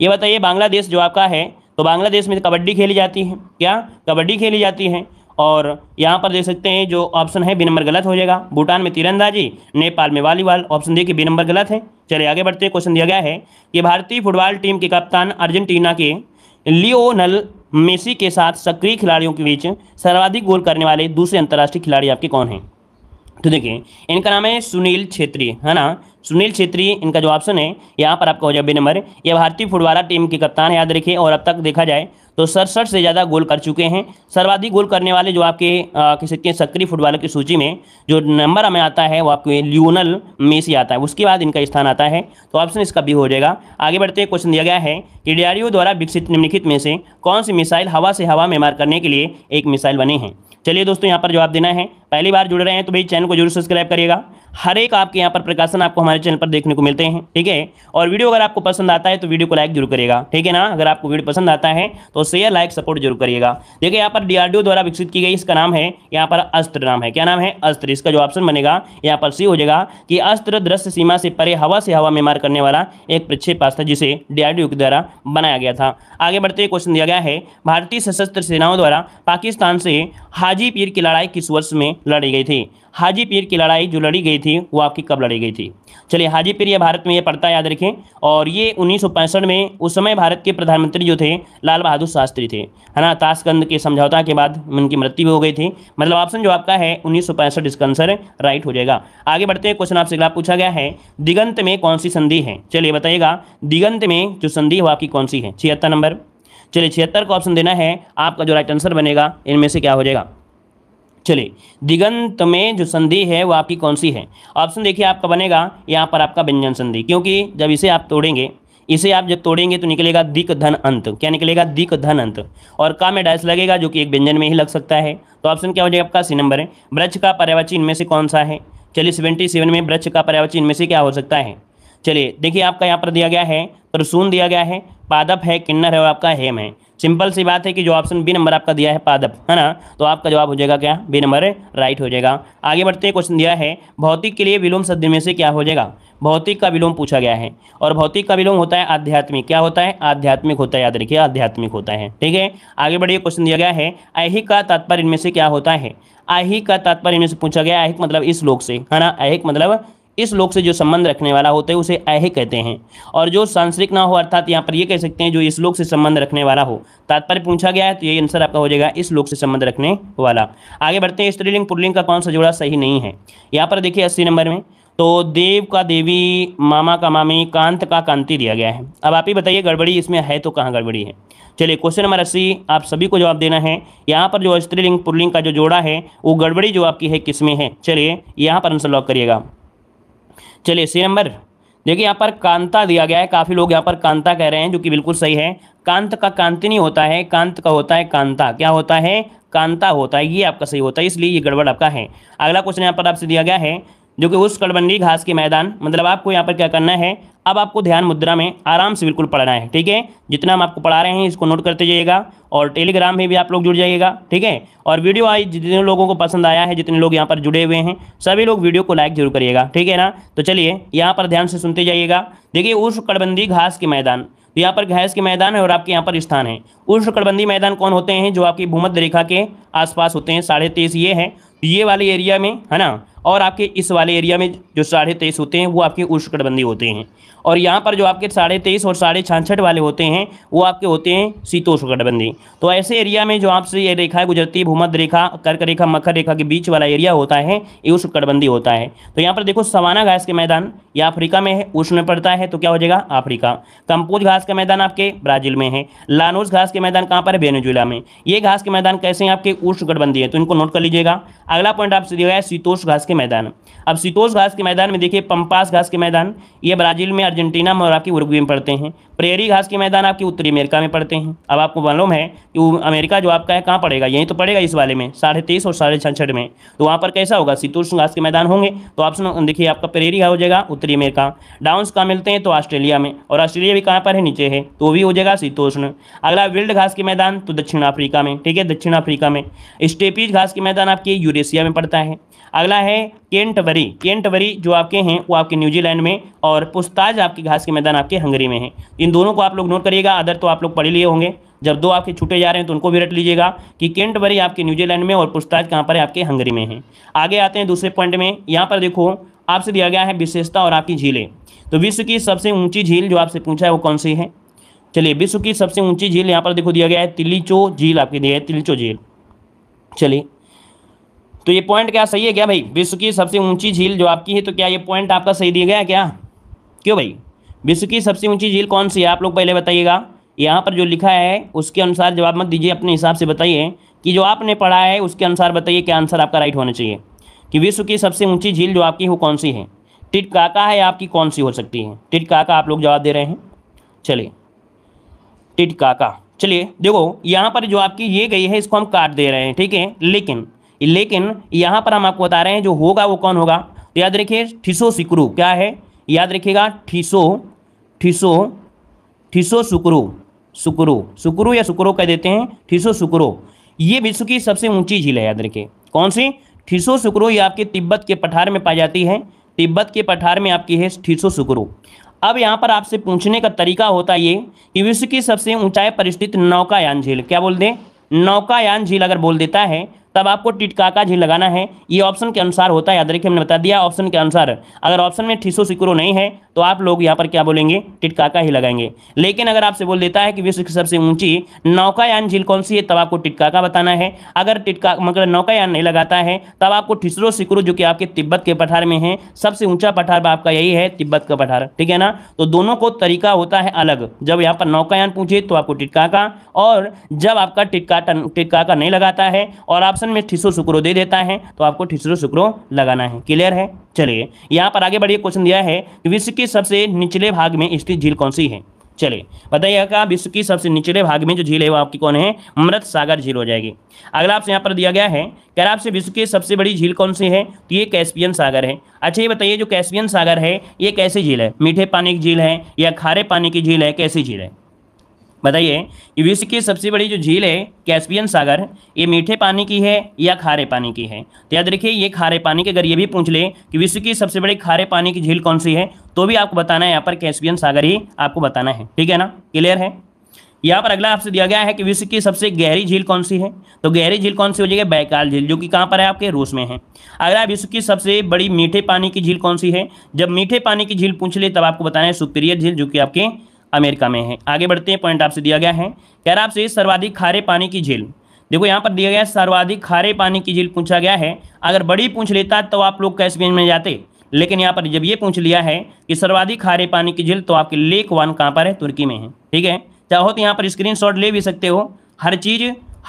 ये बताइए बांग्लादेश जो आपका है तो बांग्लादेश में कबड्डी खेली जाती है क्या कबड्डी खेली जाती है और यहाँ पर देख सकते हैं जो ऑप्शन है बी नंबर गलत हो जाएगा भूटान में तीरंदाजी नेपाल में वॉलीबॉल ऑप्शन देखिए बी नंबर गलत है चले आगे बढ़ते हैं क्वेश्चन दिया गया है कि भारतीय फुटबॉल टीम के कप्तान अर्जेंटीना के लियोनल मेसी के साथ सक्रिय खिलाड़ियों के बीच सर्वाधिक गोल करने वाले दूसरे अंतर्राष्ट्रीय खिलाड़ी आपके कौन हैं तो देखिए इनका नाम है सुनील छेत्री है ना सुनील छेत्री इनका जो ऑप्शन है यहाँ पर आपका हो जाए बे नंबर ये भारतीय फुटबाला टीम के कप्तान याद रखिए और अब तक देखा जाए तो सड़सठ से ज़्यादा गोल कर चुके हैं सर्वाधिक गोल करने वाले जो आपके कह सकते हैं सक्रिय फुटबॉलर की सूची में जो नंबर हमें आता है वो आपके लियोनल मेसी आता है उसके बाद इनका स्थान आता है तो ऑप्शन इसका भी हो जाएगा आगे बढ़ते हैं क्वेश्चन दिया गया है कि डी द्वारा विकसित निम्नलिखित में से कौन सी मिसाइल हवा से हवा में मार करने के लिए एक मिसाइल बने हैं चलिए दोस्तों यहाँ पर जवाब देना है पहली बार जुड़ रहे हैं तो भाई चैनल को जरूर सब्सक्राइब करिएगा हर एक आपके यहाँ पर प्रकाशन आपको हमारे चैनल पर देखने को मिलते हैं ठीक है और वीडियो अगर आपको पसंद आता है तो वीडियो को लाइक जरूर करेगा ठीक है ना अगर आपको वीडियो पसंद आता है तो शेयर लाइक सपोर्ट जरूर करिएगा देखिए यहाँ पर डीआरडीओ द्वारा विकसित की गई इसका नाम है यहाँ पर अस्त्र नाम है क्या नाम है अस्त्र इसका जो ऑप्शन बनेगा यहाँ पर सी हो जाएगा कि अस्त्र दृश्य सीमा से परे हवा से हवा में मार करने वाला एक प्रक्षेपास्त्र जिसे डीआरडीओ के द्वारा बनाया गया था आगे बढ़ते हुए क्वेश्चन दिया गया है भारतीय सशस्त्र सेनाओं द्वारा पाकिस्तान से हाजीपीर की लड़ाई किस वर्ष में लड़ी गई थी हाजीपीर की लड़ाई जो लड़ी गई थी वो आपकी कब लड़ी गई थी चलिए हाजीपीर ये भारत में ये पड़ता है याद रखें और ये उन्नीस में उस समय भारत के प्रधानमंत्री जो थे लाल बहादुर शास्त्री थे है ना ताशकंद के समझौता के बाद उनकी मृत्यु भी हो गई थी मतलब ऑप्शन जो आपका है उन्नीस इसका आंसर राइट हो जाएगा आगे बढ़ते हैं क्वेश्चन आपसे अगला पूछा गया है दिगंत में कौन सी संधि है चलिए बताइएगा दिगंत में जो संधि है आपकी कौन सी है छिहत्तर नंबर चलिए छिहत्तर को ऑप्शन देना है आपका जो राइट आंसर बनेगा इनमें से क्या हो जाएगा चलिए दिगंत में जो संधि है वो आपकी कौन सी है ऑप्शन देखिए आपका बनेगा यहाँ पर आपका व्यंजन संधि क्योंकि जब इसे आप तोड़ेंगे इसे आप जब तोड़ेंगे तो निकलेगा दिक धन अंत क्या निकलेगा दिक धन अंत और का में डैश लगेगा जो कि एक व्यंजन में ही लग सकता है तो ऑप्शन क्या हो जाएगा आपका सी नंबर है ब्रज का पर्यावाची इनमें से कौन सा है चलिए सेवेंटी सेवन में ब्रज का पर्यावाची इनमें से क्या हो सकता है चलिए देखिए आपका यहाँ पर दिया गया है प्रसून दिया गया है पादप है किन्नर है और आपका हेम है सिंपल सी बात है कि जो ऑप्शन बी नंबर आपका दिया है पादप है ना तो आपका जवाब हो जाएगा क्या बी नंबर राइट हो जाएगा आगे बढ़ते हैं क्वेश्चन दिया है भौतिक के लिए विलोम सद्य में से क्या हो जाएगा भौतिक का विलोम पूछा गया है और भौतिक का विलोम होता है आध्यात्मिक क्या होता है आध्यात्मिक होता है याद रखिए आध्यात्मिक होता है ठीक है आगे बढ़िए क्वेश्चन दिया गया है आहिक का तात्पर्य इनमें से क्या होता है आहिक का तात्पर्य इनमें से पूछा गया आहिक मतलब इस लोक से है ना आहिक मतलब इस लोक से जो संबंध रखने वाला होता है उसे ऐह कहते हैं और जो सांसारिक ना हो अर्थात यहाँ पर ये कह सकते हैं जो इस लोक से संबंध रखने वाला हो तात्पर्य पूछा गया है तो यही आंसर आपका हो जाएगा इस लोक से संबंध रखने वाला आगे बढ़ते हैं स्त्रीलिंग पुरलिंग का कौन सा जोड़ा सही नहीं है यहाँ पर देखिए अस्सी नंबर में तो देव का देवी मामा का मामी कांत का कांति दिया गया है अब आप ही बताइए गड़बड़ी इसमें है तो कहाँ गड़बड़ी है चलिए क्वेश्चन नंबर अस्सी आप सभी को जवाब देना है यहाँ पर जो स्त्रीलिंग पुरलिंग का जो जोड़ा है वो गड़बड़ी जो आपकी है किसमें है चलिए यहाँ पर आंसर लॉक करिएगा चलिए सी नंबर देखिए यहाँ पर कांता दिया गया है काफ़ी लोग यहाँ पर कांता कह रहे हैं जो कि बिल्कुल सही है कांत का कांति नहीं होता है कांत का होता है कांता क्या होता है कांता होता है ये आपका सही होता है इसलिए ये गड़बड़ आपका है अगला क्वेश्चन यहाँ पर आपसे दिया गया है जो कि उस कड़बंदी घास के मैदान मतलब आपको यहाँ पर क्या करना है अब आपको ध्यान मुद्रा में आराम से बिल्कुल पढ़ना है ठीक है जितना हम आपको पढ़ा रहे हैं इसको नोट करते जाइएगा और टेलीग्राम में भी आप लोग जुड़ जाइएगा ठीक है और वीडियो आई जितने लोगों को पसंद आया है जितने लोग यहाँ पर जुड़े हुए हैं सभी लोग वीडियो को लाइक जरूर करिएगा ठीक है ना तो चलिए यहाँ पर ध्यान से सुनते जाइएगा देखिए उस कड़बंदी घास के मैदान तो यहाँ पर घास के मैदान है और आपके यहाँ पर स्थान है कड़बंदी मैदान कौन होते हैं जो आपकी भूमध रेखा के आसपास होते हैं साढ़े तेईस ये है ये वाले एरिया में है ना और आपके इस वाले एरिया में जो साढ़े तेईस होते हैं वो आपके उष्णकटबंधी होते हैं और यहाँ पर जो आपके साढ़े तेईस और साढ़े छाछठ वाले होते हैं वो आपके होते हैं शीतोष्णकटबंधी तो ऐसे एरिया में जो आपसे ये रेखा गुजरती भूमध्य रेखा कर्क रेखा मकर रेखा के बीच वाला एरिया होता है ये उष्णकटबंधी होता है तो यहाँ पर देखो सवाना घास के मैदान ये अफ्रीका में है उष्ण पड़ता है तो क्या हो जाएगा अफ्रीका कंपोज घास का मैदान आपके ब्राजील में है लानोस घास के मैदान कहाँ पर है वेनेजुला में ये घास के मैदान कैसे हैं आपके उष्णकटबंधी है तो इनको नोट कर लीजिएगा अगला पॉइंट आपसे दिया गया है शीतोष घास के मैदान अब सिटोस घास के मैदान में देखिए पंपास घास के मैदान ये ब्राज़ील में अर्जेंटीना में और आपकी उर्गु में पड़ते हैं प्रेरी घास के मैदान आपके उत्तरी अमेरिका में पड़ते हैं अब आपको मालूम है कि अमेरिका जो आपका है कहाँ पड़ेगा यहीं तो पड़ेगा इस वाले में साढ़े तेईस और साढ़े छाछठ में तो वहाँ पर कैसा होगा सीतोष घास के मैदान होंगे तो ऑप्शन देखिए आपका प्रेरी हो जाएगा उत्तरी अमेरिका डाउन्स कहाँ मिलते हैं तो ऑस्ट्रेलिया में और ऑस्ट्रेलिया भी कहाँ पर है नीचे है तो भी हो जाएगा सीतोष्ण अगला विल्ड घास के मैदान तो दक्षिण अफ्रीका में ठीक है दक्षिण अफ्रीका में स्टेपीज घास के मैदान आपके यूरेशिया में पड़ता है अगला है केंटवरी केंटवरी जो आपके हैं वो आपके न्यूजीलैंड में और पुस्ताज आपके घास के मैदान आपके हंगरी में है इन दोनों को आप लोग नोट करिएगा अदर तो आप लोग पढ़े लिए होंगे जब दो आपके छूटे जा रहे हैं तो उनको भी रट लीजिएगा कि केंटबरी आपके न्यूजीलैंड में और पुस्ताज कहाँ पर है आपके हंगरी में है आगे आते हैं दूसरे पॉइंट में यहाँ पर देखो आपसे दिया गया है विशेषता और आपकी झीलें तो विश्व की सबसे ऊंची झील जो आपसे पूछा है वो कौन सी है चलिए विश्व की सबसे ऊंची झील यहाँ पर देखो दिया गया है तिलीचो झील आपके दिया है तिलीचो झील चलिए तो ये पॉइंट क्या सही है क्या भाई विश्व की सबसे ऊंची झील जो आपकी है तो क्या ये पॉइंट आपका सही दिया गया क्या क्यों भाई विश्व की सबसे ऊंची झील कौन सी है आप लोग पहले बताइएगा यहाँ पर जो लिखा है उसके अनुसार जवाब मत दीजिए अपने हिसाब से बताइए कि जो आपने पढ़ा है उसके अनुसार बताइए क्या आंसर आपका राइट होना चाहिए कि विश्व की सबसे ऊंची झील जो आपकी वो कौन सी है टिट काका है आपकी कौन सी हो सकती है टिट काका आप लोग जवाब दे रहे हैं चलिए टिट काका चलिए देखो यहाँ पर जो आपकी ये गई है इसको हम काट दे रहे हैं ठीक है लेकिन लेकिन यहाँ पर हम आपको बता रहे हैं जो होगा वो कौन होगा तो याद रखिए ठिसो सिक्रू क्या है याद रखिएगा ठिसो ठिसो ठिसो सुक्रू सुक्रू सुक्रू या सुक्रो कह देते हैं ठिसो सुक्रो ये विश्व की सबसे ऊंची झील है याद रखिए कौन सी ठिसो सुक्रो ये आपके तिब्बत के पठार में पाई जाती है तिब्बत के पठार में आपकी है ठिसो सुक्रो अब यहाँ पर आपसे पूछने का तरीका होता ये कि विश्व की सबसे ऊंचाई पर स्थित नौकायान झील क्या बोल दें नौकायान झील अगर बोल देता है तब आपको टिटकाका झील लगाना है ये ऑप्शन के अनुसार होता है याद रखिए हमने बता दिया ऑप्शन के अनुसार अगर ऑप्शन में ठिसो सिकुरो नहीं है तो आप लोग यहाँ पर क्या बोलेंगे टिटकाका ही लगाएंगे लेकिन अगर आपसे बोल देता है कि विश्व की सबसे ऊंची नौकायान झील कौन सी है तब आपको टिटकाका बताना है अगर टिटका मतलब नौकायान नहीं लगाता है तब आपको ठीसरो सिकुरो जो कि आपके तिब्बत के पठार में है सबसे ऊंचा पठार आपका यही है तिब्बत का पठार ठीक है ना तो दोनों को तरीका होता है अलग जब यहाँ पर नौकायान पूछे तो आपको टिटकाका और जब आपका टिटका टिटकाका नहीं लगाता है और आप ऑप्शन में ठिसुर शुक्रो दे देता है तो आपको ठिसुर शुक्रो लगाना है क्लियर है चलिए यहाँ पर आगे बढ़िए क्वेश्चन दिया है कि विश्व के सबसे निचले भाग में स्थित झील कौन सी है चलिए बताइए बताइएगा विश्व की सबसे निचले भाग में जो झील है वो आपकी कौन है मृत सागर झील हो जाएगी अगला आपसे यहाँ पर दिया गया है कह रहा आपसे विश्व की सबसे बड़ी झील कौन सी है तो ये कैस्पियन सागर है अच्छा ये बताइए जो कैस्पियन सागर है ये कैसी झील है मीठे पानी की झील है या खारे पानी की झील है कैसी झील है बताइए विश्व की सबसे बड़ी जो झील है कैस्पियन सागर ये मीठे पानी की है या खारे पानी की है तो याद रखिए ये खारे पानी की अगर ये भी पूछ ले कि विश्व की सबसे बड़ी खारे पानी की झील कौन सी है तो भी आपको बताना है यहाँ पर कैस्पियन सागर ही आपको बताना है ठीक है ना क्लियर है यहाँ पर अगला आपसे दिया गया है कि विश्व की सबसे गहरी झील कौन सी है तो गहरी झील कौन सी हो जाएगी बैकाल झील जो कि कहाँ पर है आपके रूस में है अगला विश्व की सबसे बड़ी मीठे पानी की झील कौन सी है जब मीठे पानी की झील पूछ ले तब आपको बताना है सुप्रियर झील जो कि आपके अमेरिका में है आगे बढ़ते हैं पॉइंट आपसे दिया गया है कह रहा आपसे सर्वाधिक खारे पानी की झील देखो यहाँ पर दिया गया सर्वाधिक खारे पानी की झील पूछा गया है अगर बड़ी पूछ लेता तो आप लोग कैश में जाते लेकिन यहाँ पर जब ये पूछ लिया है कि सर्वाधिक खारे पानी की झील तो आपके लेक वन कहाँ पर है तुर्की में है ठीक है चाहो तो यहाँ पर स्क्रीनशॉट ले भी सकते हो हर चीज़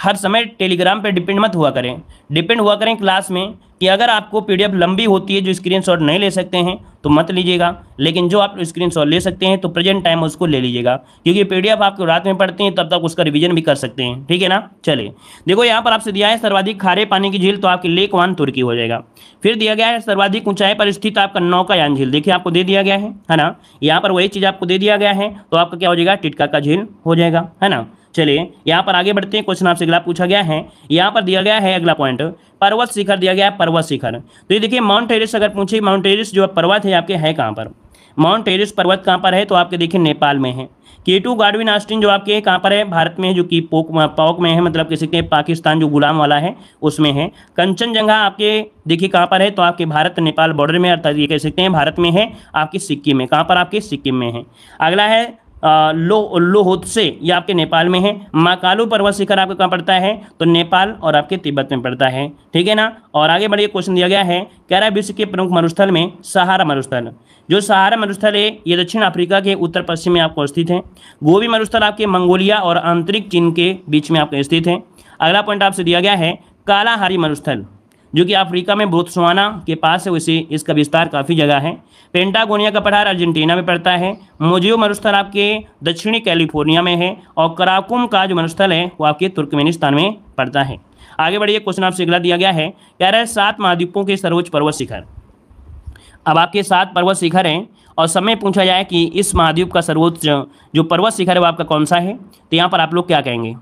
हर समय टेलीग्राम पे डिपेंड मत हुआ करें डिपेंड हुआ करें क्लास में कि अगर आपको पीडीएफ लंबी होती है जो स्क्रीनशॉट नहीं ले सकते हैं तो मत लीजिएगा लेकिन जो आप स्क्रीनशॉट ले सकते हैं तो प्रेजेंट टाइम उसको ले लीजिएगा क्योंकि पीडीएफ आपको रात में पढ़ते हैं तब तक उसका रिवीजन भी कर सकते हैं ठीक है ना चले देखो यहाँ पर आपसे दिया है सर्वाधिक खारे पानी की झील तो आपकी लेक वान तुर्की हो जाएगा फिर दिया गया है सर्वाधिक ऊंचाई पर स्थित आपका नौकायान झील देखिए आपको दे दिया गया है ना यहाँ पर वही चीज़ आपको दे दिया गया है तो आपका क्या हो जाएगा टिटका का झील हो जाएगा है ना चलिए यहाँ पर आगे बढ़ते हैं क्वेश्चन आपसे अगला पूछा गया है यहाँ पर दिया गया है अगला पॉइंट पर्वत शिखर दिया गया है पर्वत शिखर तो ये देखिए माउंट टेरिस अगर पूछे माउंट टेरिस जो पर्वत है आपके है कहाँ पर माउंट टेरिस पर्वत कहाँ पर है तो आपके देखिए नेपाल में है के टू गार्डविन आस्टिन जो आपके कहाँ पर है भारत में है जो कि पोक पॉक में है मतलब कह सकते हैं पाकिस्तान जो गुलाम वाला है उसमें है कंचनजंगा आपके देखिए कहाँ पर है तो आपके भारत नेपाल बॉर्डर में अर्थात ये कह सकते हैं भारत में है आपके सिक्किम में कहाँ पर आपके सिक्किम में है अगला है लो से ये आपके नेपाल में है माकालू पर्वत शिखर आपको कहाँ पड़ता है तो नेपाल और आपके तिब्बत में पड़ता है ठीक है ना और आगे बढ़िया क्वेश्चन दिया गया है कह रहा है विश्व के प्रमुख मरुस्थल में सहारा मरुस्थल जो सहारा मरुस्थल है ये दक्षिण अफ्रीका के उत्तर पश्चिम में आपको स्थित है गोभी मरुस्थल आपके मंगोलिया और आंतरिक चीन के बीच में आपको स्थित है अगला पॉइंट आपसे दिया गया है कालाहारी मरुस्थल जो कि अफ्रीका में बोत्सवाना के पास है उसे इसका विस्तार काफ़ी जगह है पेंटागोनिया का पठार अर्जेंटीना में पड़ता है मोजियो मरुस्थल आपके दक्षिणी कैलिफोर्निया में है और कराकुम का जो मरुस्थल है वो आपके तुर्कमेनिस्तान में पड़ता है आगे बढ़िए क्वेश्चन आपसे अगला दिया गया है कह रहा है सात महाद्वीपों के सर्वोच्च पर्वत शिखर अब आपके सात पर्वत शिखर हैं और समय पूछा जाए कि इस महाद्वीप का सर्वोच्च जो पर्वत शिखर है वो आपका कौन सा है तो यहाँ पर आप लोग क्या कहेंगे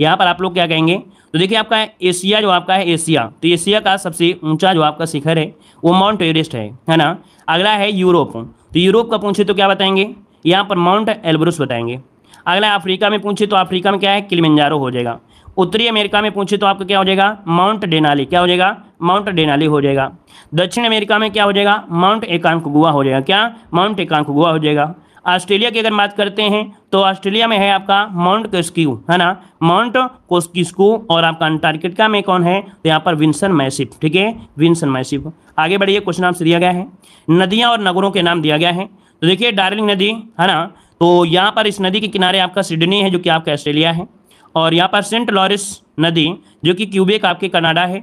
यहाँ पर आप लोग क्या कहेंगे तो देखिए आपका एशिया जो आपका है एशिया तो एशिया का सबसे ऊंचा जो आपका शिखर है वो माउंट एवरेस्ट है है ना अगला है यूरोप तो यूरोप का पूछे तो क्या बताएंगे यहाँ पर माउंट एल्ब्रुस बताएंगे अगला अफ्रीका में पूछे तो अफ्रीका में क्या है किलमिंजारो हो जाएगा उत्तरी अमेरिका में पूछे तो आपका क्या हो जाएगा माउंट डेनाली क्या हो जाएगा माउंट डेनाली हो जाएगा दक्षिण अमेरिका में क्या हो जाएगा माउंट एकांकुआ हो जाएगा क्या माउंट एकांकुआ हो जाएगा ऑस्ट्रेलिया की अगर बात करते हैं तो ऑस्ट्रेलिया में है आपका माउंट कोस्क्यू है ना माउंट कोस्किस्कू और आपका अंटार्कटिका में कौन है तो यहाँ पर विंसन मैसिप ठीक है विंसन मैसिप आगे बढ़िए कुछ नाम से दिया गया है नदियाँ और नगरों के नाम दिया गया है तो देखिए डार्लिंग नदी है ना तो यहाँ पर इस नदी के किनारे आपका सिडनी है जो कि आपका ऑस्ट्रेलिया है और यहाँ पर सेंट लॉरिस नदी जो कि क्यूबेक आपके कनाडा है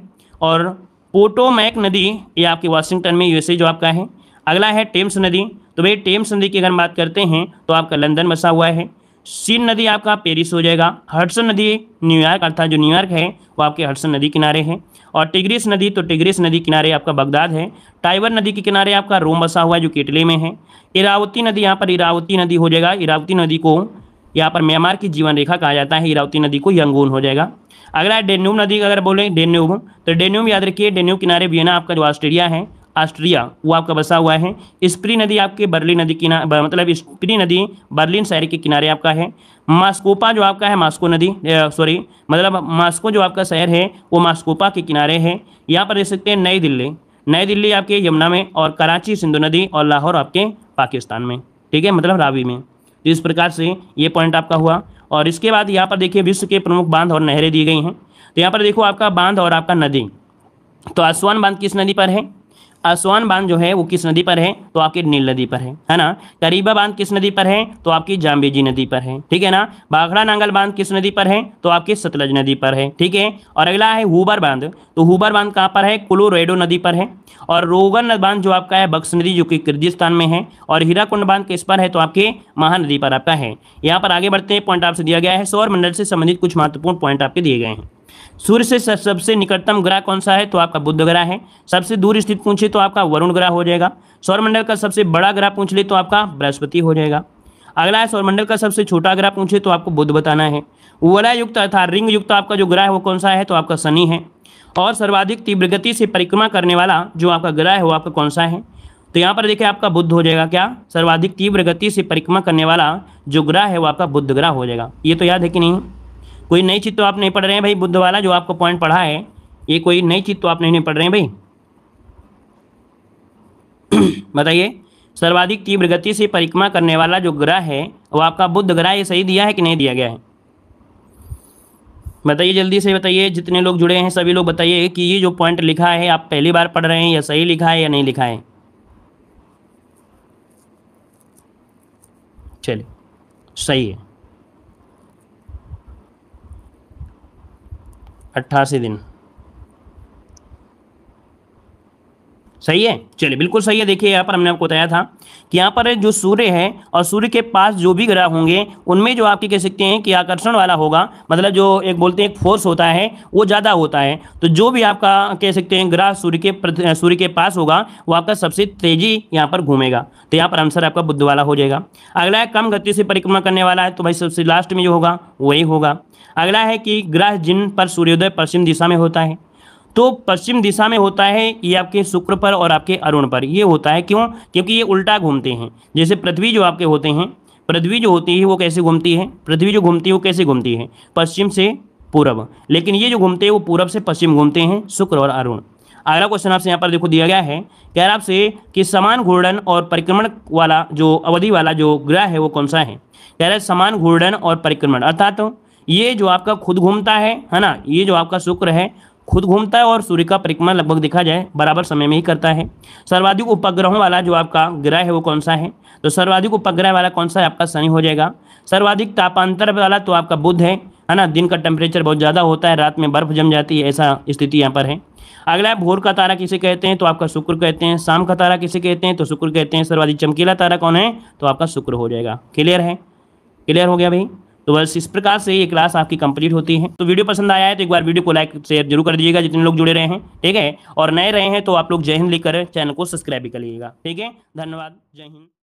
और पोटोमैक नदी ये आपके वाशिंगटन में यूएसए जो आपका है अगला है टेम्स नदी तो भाई टेम्स नदी की अगर हम बात करते हैं तो आपका लंदन बसा हुआ है सीन नदी आपका पेरिस हो जाएगा हडसन नदी न्यूयॉर्क अर्थात जो न्यूयॉर्क है वो आपके हडसन नदी किनारे है और टिग्रिस नदी तो टिग्रिस नदी किनारे आपका बगदाद है टाइबर नदी के किनारे आपका रोम बसा हुआ है जो केटले में है इरावती नदी यहाँ पर इरावती नदी हो जाएगा इरावती नदी को यहाँ पर म्यांमार की जीवन रेखा कहा जाता है इरावती नदी को यंगून हो जाएगा अगला डेन्यूब नदी अगर बोलें डेन्यूब तो डेन्यूब याद रखिए डेन्यूब किनारे वियना आपका जो ऑस्ट्रेलिया है ऑस्ट्रिया वो आपका बसा हुआ है स्प्री नदी आपके बर्लिन नदी किनारे मतलब स्प्री नदी बर्लिन शहर के किनारे आपका है मास्कोपा जो आपका है मास्को नदी सॉरी मतलब मास्को जो आपका शहर है वो मास्कोपा के किनारे है यहाँ पर देख सकते हैं नई दिल्ली नई दिल्ली आपके यमुना में और कराची सिंधु नदी और लाहौर आपके पाकिस्तान में ठीक है मतलब रावी में तो इस प्रकार से ये पॉइंट आपका हुआ और इसके बाद यहाँ पर देखिए विश्व के प्रमुख बांध और नहरें दी गई हैं तो यहाँ पर देखो आपका बांध और आपका नदी तो आसवान बांध किस नदी पर है असवान बांध जो है वो किस नदी पर है तो आपकी नील नदी पर है है ना करीबा बांध किस नदी पर है तो आपकी जाम्बेजी नदी पर है ठीक है ना बाघड़ा नांगल बांध किस नदी पर है तो आपकी सतलज नदी पर है ठीक है और अगला है हुबर बांध तो हुबर बांध कहाँ पर है कुलोरेडो नदी पर है और रोगन बांध जो आपका है बक्स नदी जो कि किर्गिस्तान में है और हीराकुंड बांध किस पर है तो आपके महानदी पर आपका है यहाँ पर आगे बढ़ते हैं पॉइंट आपसे दिया गया है सौर मंडल से संबंधित कुछ महत्वपूर्ण पॉइंट आपके दिए गए हैं सूर्य से सबसे निकटतम ग्रह कौन सा है तो आपका बुद्ध ग्रह है सबसे दूर स्थित पूछे तो आपका वरुण ग्रह हो जाएगा सौरमंडल का सबसे बड़ा ग्रह पूछ ले तो आपका बृहस्पति हो जाएगा अगला है सौरमंडल का सबसे छोटा ग्रह पूछे तो आपको बुद्ध बताना है वला युक्त अर्थात रिंग युक्त आपका जो ग्रह है वो कौन सा है तो आपका शनि है और सर्वाधिक तीव्र गति से परिक्रमा करने वाला जो आपका ग्रह है वो आपका कौन सा है तो यहाँ पर देखिए आपका बुद्ध हो जाएगा क्या सर्वाधिक तीव्र गति से परिक्रमा करने वाला जो ग्रह है वो आपका बुद्ध ग्रह हो जाएगा ये तो याद है कि नहीं कोई नई चीज़ तो आप नहीं पढ़ रहे हैं भाई बुद्ध वाला जो आपको पॉइंट पढ़ा है ये कोई नई चीज़ तो आप नहीं, नहीं पढ़ रहे हैं भाई <clears throat> बताइए सर्वाधिक तीव्र गति से परिक्रमा करने वाला जो ग्रह है वो आपका बुद्ध ग्रह ये सही दिया है कि नहीं दिया गया है बताइए जल्दी से बताइए जितने लोग जुड़े हैं सभी लोग बताइए कि ये जो पॉइंट लिखा है आप पहली बार पढ़ रहे हैं या सही लिखा है या नहीं लिखा है चलिए सही है अट्ठासी दिन सही है चलिए बिल्कुल सही है देखिए यहाँ पर हमने आपको बताया था कि यहाँ पर जो सूर्य है और सूर्य के पास जो भी ग्रह होंगे उनमें जो आपके कह सकते हैं कि आकर्षण वाला होगा मतलब जो एक बोलते हैं एक फोर्स होता है वो ज़्यादा होता है तो जो भी आपका कह सकते हैं ग्रह सूर्य के सूर्य के पास होगा वो आपका सबसे तेजी यहाँ पर घूमेगा तो यहाँ पर आंसर आपका बुद्ध वाला हो जाएगा अगला है कम गति से परिक्रमा करने वाला है तो भाई सबसे लास्ट में जो होगा वही होगा अगला है कि ग्रह जिन पर सूर्योदय पश्चिम दिशा में होता है तो पश्चिम दिशा में होता है ये आपके शुक्र पर और आपके अरुण पर ये होता है क्यों क्योंकि ये उल्टा घूमते हैं जैसे पृथ्वी जो आपके होते हैं पृथ्वी जो होती है वो कैसे घूमती है पृथ्वी जो घूमती है वो कैसे घूमती है पश्चिम से पूर्व लेकिन ये जो घूमते हैं वो पूर्व से पश्चिम घूमते हैं शुक्र और अरुण अगला क्वेश्चन आपसे यहाँ पर देखो दिया गया है कह रहा आपसे कि समान घूर्णन और परिक्रमण वाला जो अवधि वाला जो ग्रह है वो कौन सा है कह रहा है समान घूर्णन और परिक्रमण अर्थात तो ये जो आपका खुद घूमता है है ना ये जो आपका शुक्र है खुद घूमता है और सूर्य का परिक्रमा लगभग देखा जाए बराबर समय में ही करता है सर्वाधिक उपग्रहों वाला जो आपका ग्रह है वो कौन सा है तो सर्वाधिक उपग्रह वाला कौन सा है आपका शनि हो जाएगा सर्वाधिक तापांतर वाला तो आपका बुध है है ना दिन का टेम्परेचर बहुत ज़्यादा होता है रात में बर्फ जम जाती है ऐसा स्थिति यहाँ पर है अगला भोर का तारा किसे कहते हैं तो आपका शुक्र कहते हैं शाम का तारा किसे कहते हैं तो शुक्र कहते हैं सर्वाधिक चमकीला तारा कौन है तो आपका शुक्र हो जाएगा क्लियर है क्लियर हो गया भाई तो बस इस प्रकार से ये क्लास आपकी कंप्लीट होती है तो वीडियो पसंद आया है तो एक बार वीडियो को लाइक शेयर जरूर कर दीजिएगा जितने लोग जुड़े रहे हैं ठीक है और नए रहे हैं तो आप लोग जय हिंद लिख चैनल को सब्सक्राइब भी कर लीजिएगा ठीक है धन्यवाद जय हिंद